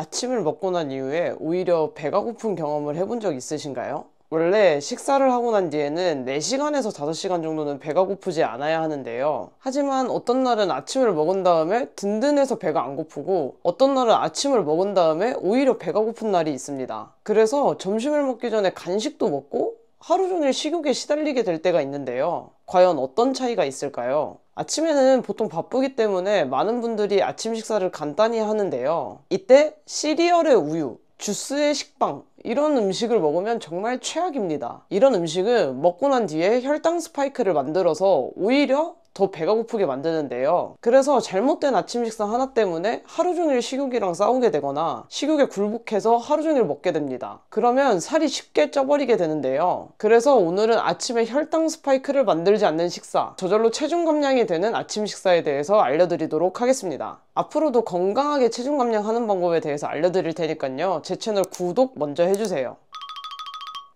아침을 먹고 난 이후에 오히려 배가 고픈 경험을 해본 적 있으신가요? 원래 식사를 하고 난 뒤에는 4시간에서 5시간 정도는 배가 고프지 않아야 하는데요. 하지만 어떤 날은 아침을 먹은 다음에 든든해서 배가 안 고프고 어떤 날은 아침을 먹은 다음에 오히려 배가 고픈 날이 있습니다. 그래서 점심을 먹기 전에 간식도 먹고 하루 종일 식욕에 시달리게 될 때가 있는데요. 과연 어떤 차이가 있을까요? 아침에는 보통 바쁘기 때문에 많은 분들이 아침 식사를 간단히 하는데요. 이때 시리얼의 우유, 주스의 식빵, 이런 음식을 먹으면 정말 최악입니다. 이런 음식은 먹고 난 뒤에 혈당 스파이크를 만들어서 오히려 더 배가 고프게 만드는데요. 그래서 잘못된 아침 식사 하나 때문에 하루 종일 식욕이랑 싸우게 되거나 식욕에 굴복해서 하루 종일 먹게 됩니다. 그러면 살이 쉽게 쪄버리게 되는데요. 그래서 오늘은 아침에 혈당 스파이크를 만들지 않는 식사, 저절로 체중 감량이 되는 아침 식사에 대해서 알려드리도록 하겠습니다. 앞으로도 건강하게 체중 감량하는 방법에 대해서 알려드릴 테니까요. 제 채널 구독 먼저 해주세요.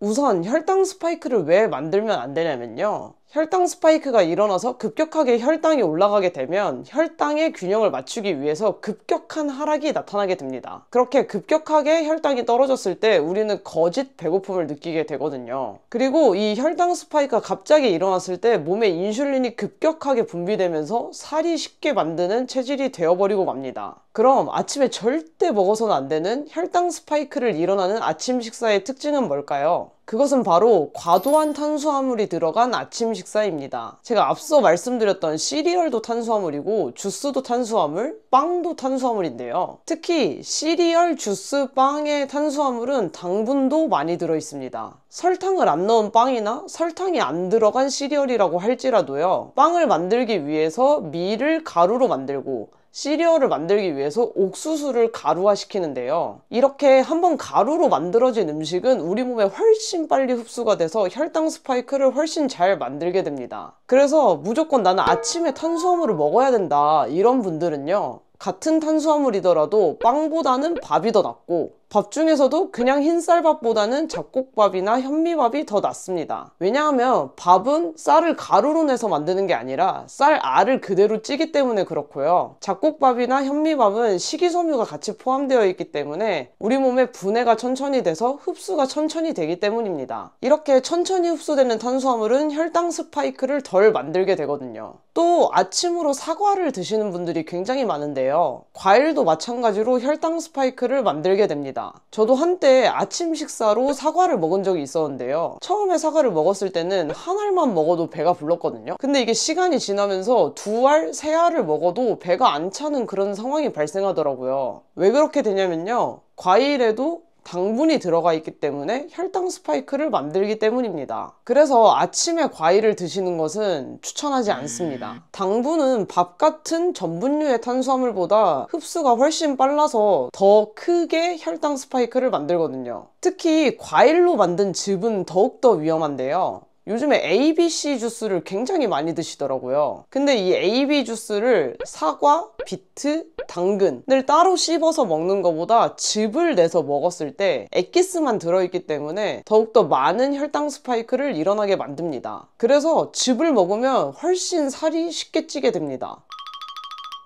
우선 혈당 스파이크를 왜 만들면 안 되냐면요. 혈당 스파이크가 일어나서 급격하게 혈당이 올라가게 되면 혈당의 균형을 맞추기 위해서 급격한 하락이 나타나게 됩니다. 그렇게 급격하게 혈당이 떨어졌을 때 우리는 거짓 배고픔을 느끼게 되거든요. 그리고 이 혈당 스파이크가 갑자기 일어났을 때 몸에 인슐린이 급격하게 분비되면서 살이 쉽게 만드는 체질이 되어버리고 맙니다. 그럼 아침에 절대 먹어서는 안 되는 혈당 스파이크를 일어나는 아침 식사의 특징은 뭘까요? 그것은 바로 과도한 탄수화물이 들어간 아침 식사입니다. 제가 앞서 말씀드렸던 시리얼도 탄수화물이고 주스도 탄수화물, 빵도 탄수화물인데요. 특히 시리얼, 주스, 빵의 탄수화물은 당분도 많이 들어있습니다. 설탕을 안 넣은 빵이나 설탕이 안 들어간 시리얼이라고 할지라도요. 빵을 만들기 위해서 밀을 가루로 만들고 시리얼을 만들기 위해서 옥수수를 가루화시키는데요. 이렇게 한번 가루로 만들어진 음식은 우리 몸에 훨씬 빨리 흡수가 돼서 혈당 스파이크를 훨씬 잘 만들게 됩니다. 그래서 무조건 나는 아침에 탄수화물을 먹어야 된다 이런 분들은요. 같은 탄수화물이더라도 빵보다는 밥이 더 낫고 밥 중에서도 그냥 흰쌀밥보다는 잡곡밥이나 현미밥이 더 낫습니다. 왜냐하면 밥은 쌀을 가루로 내서 만드는 게 아니라 쌀 알을 그대로 찌기 때문에 그렇고요. 잡곡밥이나 현미밥은 식이섬유가 같이 포함되어 있기 때문에 우리 몸에 분해가 천천히 돼서 흡수가 천천히 되기 때문입니다. 이렇게 천천히 흡수되는 탄수화물은 혈당 스파이크를 덜 만들게 되거든요. 또 아침으로 사과를 드시는 분들이 굉장히 많은데요. 과일도 마찬가지로 혈당 스파이크를 만들게 됩니다. 있습니다. 저도 한때 아침 식사로 사과를 먹은 적이 있었는데요. 처음에 사과를 먹었을 때는 한 알만 먹어도 배가 불렀거든요. 근데 이게 시간이 지나면서 두 알, 세 알을 먹어도 배가 안 차는 그런 상황이 발생하더라고요. 왜 그렇게 되냐면요. 과일에도 당분이 들어가 있기 때문에 혈당 스파이크를 만들기 때문입니다. 그래서 아침에 과일을 드시는 것은 추천하지 음. 않습니다. 당분은 밥 같은 전분류의 탄수화물보다 흡수가 훨씬 빨라서 더 크게 혈당 스파이크를 만들거든요. 특히 과일로 만든 즙은 더욱더 위험한데요. 요즘에 ABC 주스를 굉장히 많이 드시더라고요 근데 이 AB 주스를 사과, 비트, 당근을 따로 씹어서 먹는 것보다 즙을 내서 먹었을 때 액기스만 들어있기 때문에 더욱더 많은 혈당 스파이크를 일어나게 만듭니다 그래서 즙을 먹으면 훨씬 살이 쉽게 찌게 됩니다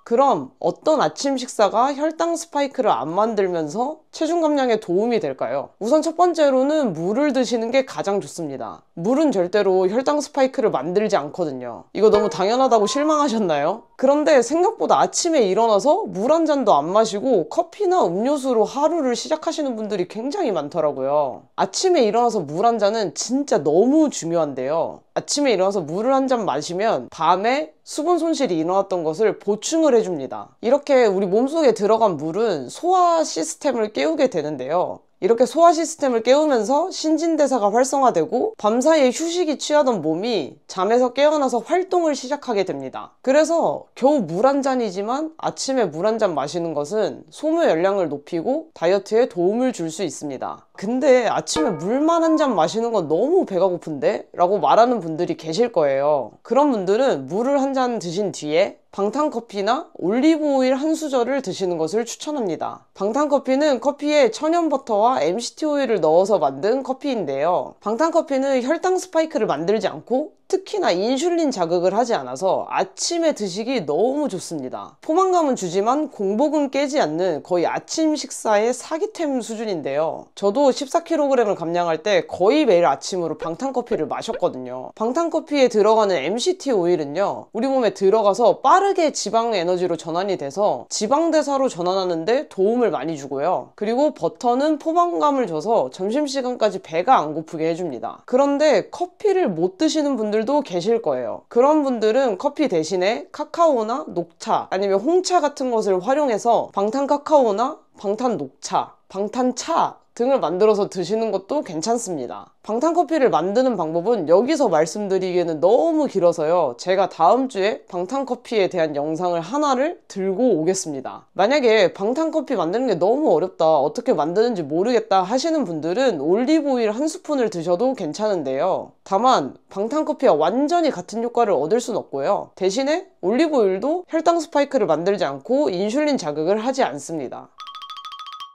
그럼 어떤 아침 식사가 혈당 스파이크를 안 만들면서 체중 감량에 도움이 될까요? 우선 첫 번째로는 물을 드시는 게 가장 좋습니다. 물은 절대로 혈당 스파이크를 만들지 않거든요. 이거 너무 당연하다고 실망하셨나요? 그런데 생각보다 아침에 일어나서 물 한 잔도 안 마시고 커피나 음료수로 하루를 시작하시는 분들이 굉장히 많더라고요. 아침에 일어나서 물 한 잔은 진짜 너무 중요한데요. 아침에 일어나서 물을 한 잔 마시면 밤에 수분 손실이 일어났던 것을 보충을 해줍니다. 이렇게 우리 몸속에 들어간 물은 소화 시스템을 깨우게 되는데요. 이렇게 소화 시스템을 깨우면서 신진대사가 활성화되고 밤사이에 휴식이 취하던 몸이 잠에서 깨어나서 활동을 시작하게 됩니다. 그래서 겨우 물 한 잔이지만 아침에 물 한 잔 마시는 것은 소모 열량을 높이고 다이어트에 도움을 줄 수 있습니다. 근데 아침에 물만 한 잔 마시는 건 너무 배가 고픈데? 라고 말하는 분들이 계실 거예요. 그런 분들은 물을 한 잔 드신 뒤에 방탄커피나 올리브오일 한 수저를 드시는 것을 추천합니다. 방탄커피는 커피에 천연버터와 MCT 오일을 넣어서 만든 커피인데요. 방탄커피는 혈당 스파이크를 만들지 않고 특히나 인슐린 자극을 하지 않아서 아침에 드시기 너무 좋습니다. 포만감은 주지만 공복은 깨지 않는 거의 아침 식사의 사기템 수준인데요. 저도 14kg을 감량할 때 거의 매일 아침으로 방탄커피를 마셨거든요. 방탄커피에 들어가는 MCT 오일은요. 우리 몸에 들어가서 빠르게 지방 에너지로 전환이 돼서 지방대사로 전환하는데 도움을 많이 주고요. 그리고 버터는 포만감을 줘서 점심시간까지 배가 안 고프게 해줍니다. 그런데 커피를 못 드시는 분들 분들도 계실 거예요. 그런 분들은 커피 대신에 카카오나 녹차 아니면 홍차 같은 것을 활용해서 방탄 카카오나 방탄 녹차 방탄차 등을 만들어서 드시는 것도 괜찮습니다. 방탄커피를 만드는 방법은 여기서 말씀드리기에는 너무 길어서요. 제가 다음 주에 방탄커피에 대한 영상을 하나를 들고 오겠습니다. 만약에 방탄커피 만드는 게 너무 어렵다, 어떻게 만드는지 모르겠다 하시는 분들은 올리브오일 한 스푼을 드셔도 괜찮은데요. 다만 방탄커피와 완전히 같은 효과를 얻을 순 없고요. 대신에 올리브오일도 혈당 스파이크를 만들지 않고 인슐린 자극을 하지 않습니다.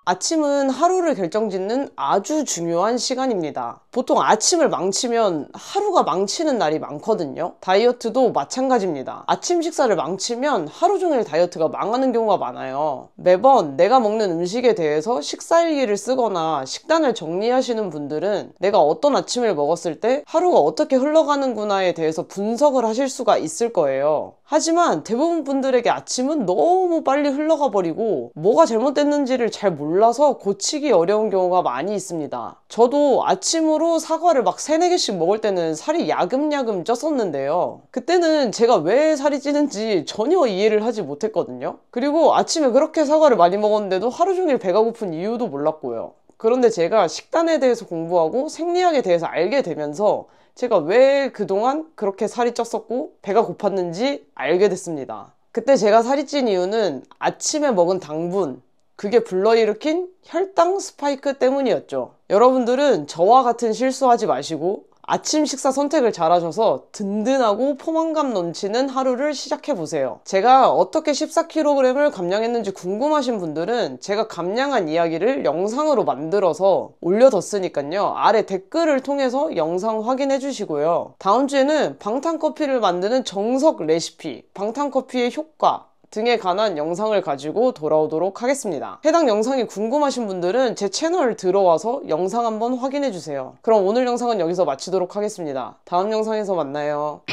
아침은 하루를 결정짓는 아주 중요한 시간입니다. 보통 아침을 망치면 하루가 망치는 날이 많거든요. 다이어트도 마찬가지입니다. 아침 식사를 망치면 하루 종일 다이어트가 망하는 경우가 많아요. 매번 내가 먹는 음식에 대해서 식사일기를 쓰거나 식단을 정리하시는 분들은 내가 어떤 아침을 먹었을 때 하루가 어떻게 흘러가는구나에 대해서 분석을 하실 수가 있을 거예요. 하지만 대부분 분들에게 아침은 너무 빨리 흘러가 버리고 뭐가 잘못됐는지를 잘 몰라서 고치기 어려운 경우가 많이 있습니다. 저도 아침으로 사과를 막 3, 4개씩 먹을 때는 살이 야금야금 쪘었는데요. 그때는 제가 왜 살이 찌는지 전혀 이해를 하지 못했거든요. 그리고 아침에 그렇게 사과를 많이 먹었는데도 하루 종일 배가 고픈 이유도 몰랐고요. 그런데 제가 식단에 대해서 공부하고 생리학에 대해서 알게 되면서 제가 왜 그동안 그렇게 살이 쪘었고 배가 고팠는지 알게 됐습니다. 그때 제가 살이 찐 이유는 아침에 먹은 당분, 그게 불러일으킨 혈당 스파이크 때문이었죠. 여러분들은 저와 같은 실수하지 마시고 아침 식사 선택을 잘하셔서 든든하고 포만감 넘치는 하루를 시작해보세요. 제가 어떻게 14kg을 감량했는지 궁금하신 분들은 제가 감량한 이야기를 영상으로 만들어서 올려뒀으니까요. 아래 댓글을 통해서 영상 확인해주시고요. 다음 주에는 방탄커피를 만드는 정석 레시피, 방탄커피의 효과, 등에 관한 영상을 가지고 돌아오도록 하겠습니다. 해당 영상이 궁금하신 분들은 제 채널 들어와서 영상 한번 확인해주세요. 그럼 오늘 영상은 여기서 마치도록 하겠습니다. 다음 영상에서 만나요.